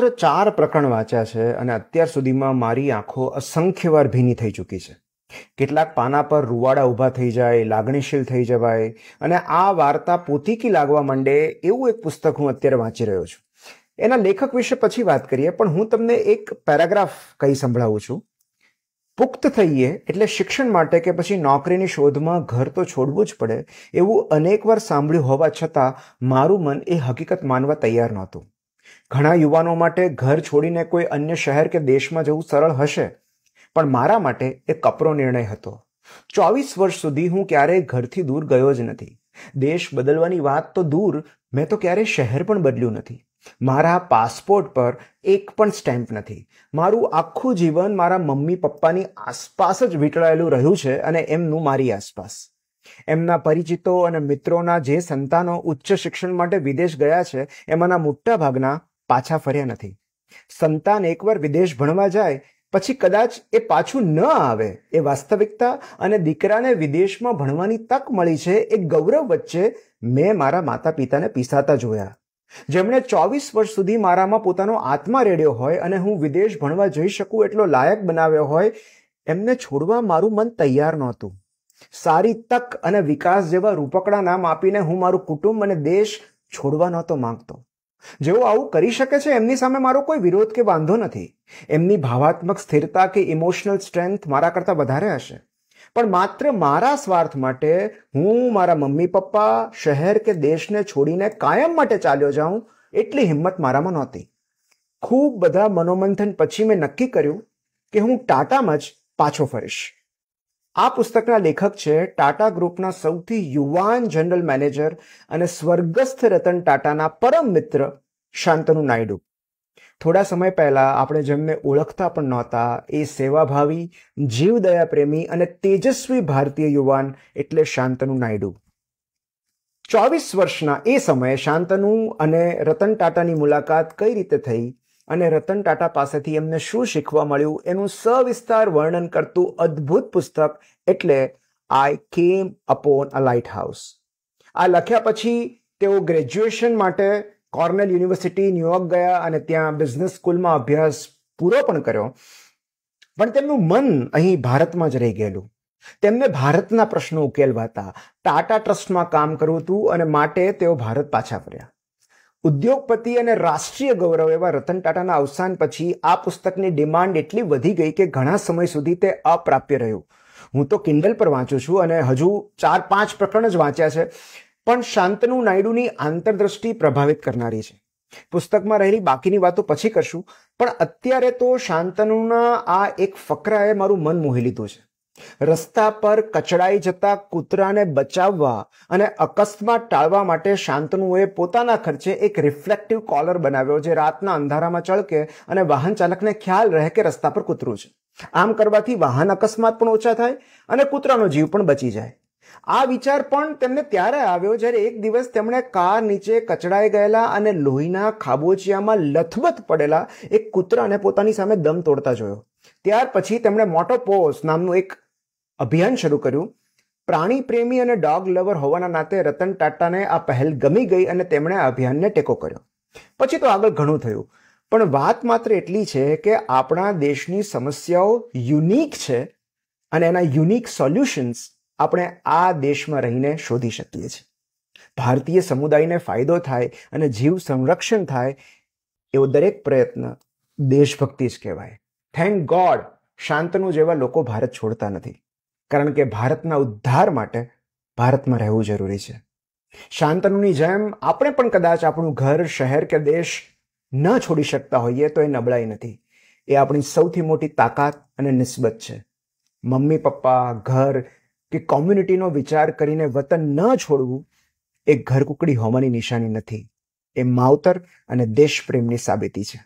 માત્ર ચાર પ્રકરણ વાંચ્યા છે અને અત્યાર સુધીમાં મારી આંખો અસંખ્યવાર ભીની થઈ ચૂકી છે કેટલાક પાના પર રૂવાડા ઊભા થઈ જાય લાગણીશીલ થઈ જવાય અને આ વાર્તા પોતીકી લાગવા માંડે એવું એક પુસ્તક હું અત્યારે વાંચી રહ્યો છું એના લેખક વિશે પછી વાત કરીએ પણ હું તમને એક પેરાગ્રાફ કહી સંભળાવું છું પુખ્ત થઈએ એટલે શિક્ષણ માટે કે પછી નોકરીની શોધમાં ઘર તો છોડવું જ પડે એવું અનેકવાર સાંભળ્યું હોવા છતાં મારું મન એ હકીકત માનવા તૈયાર નહોતું ઘણા યુવાનો માટે ઘર છોડીને કોઈ અન્ય શહેર કે દેશમાં જવું સરળ હશે પણ મારા માટે એ કપરો નિર્ણય હતો ચોવીસ વર્ષ સુધી હું ક્યારેય ઘરથી દૂર ગયો જ નથી દેશ બદલવાની વાત તો દૂર મેં તો ક્યારેય શહેર પણ બદલ્યું નથી મારા પાસપોર્ટ પર એક પણ સ્ટેમ્પ નથી મારું આખું જીવન મારા મમ્મી પપ્પાની આસપાસ જ વીંટળાયેલું રહ્યું છે અને એમનું મારી આસપાસ એમના પરિચિતો અને મિત્રોના જે સંતાનો ઉચ્ચ શિક્ષણ માટે વિદેશ ગયા છે એમાંના મોટા ભાગના પાછા ફર્યા નથી સંતાન એકવાર વિદેશ ભણવા જાય પછી કદાચ એ પાછું ન આવે એ વાસ્તવિકતા અને દીકરાને વિદેશમાં ભણવાની તક મળી છે એ ગૌરવ વચ્ચે મેં મારા માતા પિતાને પીસાતા જોયા જેમણે ચોવીસ વર્ષ સુધી મારામાં પોતાનો આત્મા રેડ્યો હોય અને હું વિદેશ ભણવા જઈ શકું એટલો લાયક બનાવ્યો હોય એમને છોડવા મારું મન તૈયાર નહોતું સારી તક અને વિકાસ જેવા રૂપકડા નામ આપીને હું મારું કુટુંબ અને દેશ છોડવા નહોતો માંગતો જેઓ આવું કરી શકે છે એમની સામે મારો કોઈ વિરોધ કે વાંધો નથી એમની ભાવાત્મક સ્થિરતા કે ઇમોશનલ સ્ટ્રેન્થ મારા કરતાં વધારે હશે પણ માત્ર મારા સ્વાર્થ માટે હું મારા મમ્મી પપ્પા શહેર કે દેશને છોડીને કાયમ માટે ચાલ્યો જાઉં એટલી હિંમત મારામાં નહોતી ખૂબ બધા મનોમંથન પછી મેં નક્કી કર્યું કે હું ટાટામાં જ પાછો ફરીશ આ પુસ્તકના લેખક છે ટાટા ગ્રુપના સૌથી યુવાન જનરલ મેનેજર અને સ્વર્ગસ્થ રતન ટાટાના પરમ મિત્ર શાંતનુ નાયડુ થોડા સમય પહેલા આપણે જેમને ઓળખતા પણ નહોતા એ સેવાભાવી જીવદયા પ્રેમી અને તેજસ્વી ભારતીય યુવાન એટલે શાંતનુ નાયડુ ચોવીસ વર્ષના એ સમયે શાંતનુ અને રતન ટાટાની મુલાકાત કઈ રીતે થઈ અને રતન ટાટા પાસેથી એમને શું શીખવા મળ્યું એનું સવિસ્તાર વર્ણન કરતું અદ્ભુત પુસ્તક એટલે આઈ કેમ અપોન અ લાઇટ હાઉસ આ લખ્યા પછી તેઓ ગ્રેજ્યુએશન માટે કોર્નેલ યુનિવર્સિટી ન્યુયોર્ક ગયા અને ત્યાં બિઝનેસ સ્કૂલમાં અભ્યાસ પૂરો પણ કર્યો પણ તેમનું મન અહીં ભારતમાં જ રહી ગયેલું તેમને ભારતના પ્રશ્નો ઉકેલવા હતા ટાટા ટ્રસ્ટમાં કામ કરવું હતું અને માટે તેઓ ભારત પાછા ફર્યા ઉદ્યોગપતિ અને રાષ્ટ્રીય ગૌરવ એવા રતન ટાટાના અવસાન પછી આ પુસ્તકની ડિમાન્ડ એટલી વધી ગઈ કે ઘણા સમય સુધી તે અપ્રાપ્ય રહ્યું હું તો કિન્ડલ પર વાંચું છું અને હજુ ચાર પાંચ પ્રકરણ જ વાંચ્યા છે પણ શાંતનુ નાયડુની આંતરદ્રષ્ટિ પ્રભાવિત કરનારી છે પુસ્તકમાં રહેલી બાકીની વાતો પછી કરશું પણ અત્યારે તો શાંતનુના આ એક ફકરાએ મારું મન મોહી લીધું છે રસ્તા પર કચડાઈ જતા કૂતરાને બચાવવા અને અકસ્માત ટાળવા માટે શાંતનુએ પોતાના ખર્ચે એક રિફ્લેક્ટિવ કોલર બનાવ્યો જે રાતના અંધારામાં ચળકે અને વાહન ચાલકને ખ્યાલ રહે કે રસ્તા પર કૂતરું છે આમ કરવાથી વાહન અકસ્માત પણ ઓછા થાય અને કૂતરાનો જીવ પણ બચી જાય આ વિચાર પણ તેમને ત્યારે આવ્યો જ્યારે એક દિવસ તેમણે કાર નીચે કચડાઈ ગયેલા અને લોહીના ખાબોચિયામાં લથબથ પડેલા એક કૂતરાને પોતાની સામે દમ તોડતા જોયો ત્યાર પછી તેમણે મોટો પોસ નામનું એક અભિયાન શરૂ કર્યું પ્રાણી પ્રેમી અને ડોગ લવર હોવાના નાતે રતન ટાટાને આ પહેલ ગમી ગઈ અને તેમણે આ અભિયાનને ટેકો કર્યો પછી તો આગળ ઘણું થયું પણ વાત માત્ર એટલી છે કે આપણા દેશની સમસ્યાઓ યુનિક છે અને એના યુનિક સોલ્યુશન્સ આપણે આ દેશમાં રહીને શોધી શકીએ છીએ ભારતીય સમુદાયને ફાયદો થાય અને જીવ સંરક્ષણ થાય એવો દરેક પ્રયત્ન દેશભક્તિ જ કહેવાય થેન્ક ગોડ શાંતનું જેવા લોકો ભારત છોડતા નથી કારણ કે ભારતના ઉદ્ધાર માટે ભારતમાં રહેવું જરૂરી છે શાંતનુની જેમ આપણે પણ કદાચ આપણું ઘર શહેર કે દેશ ન છોડી શકતા હોઈએ તો એ નબળાઈ નથી એ આપણી સૌથી મોટી તાકાત અને નિસ્બત છે મમ્મી પપ્પા ઘર કે કોમ્યુનિટીનો વિચાર કરીને વતન ન છોડવું એ ઘરકુકડી હોવાની નિશાની નથી એ માવતર અને દેશપ્રેમની સાબિતી છે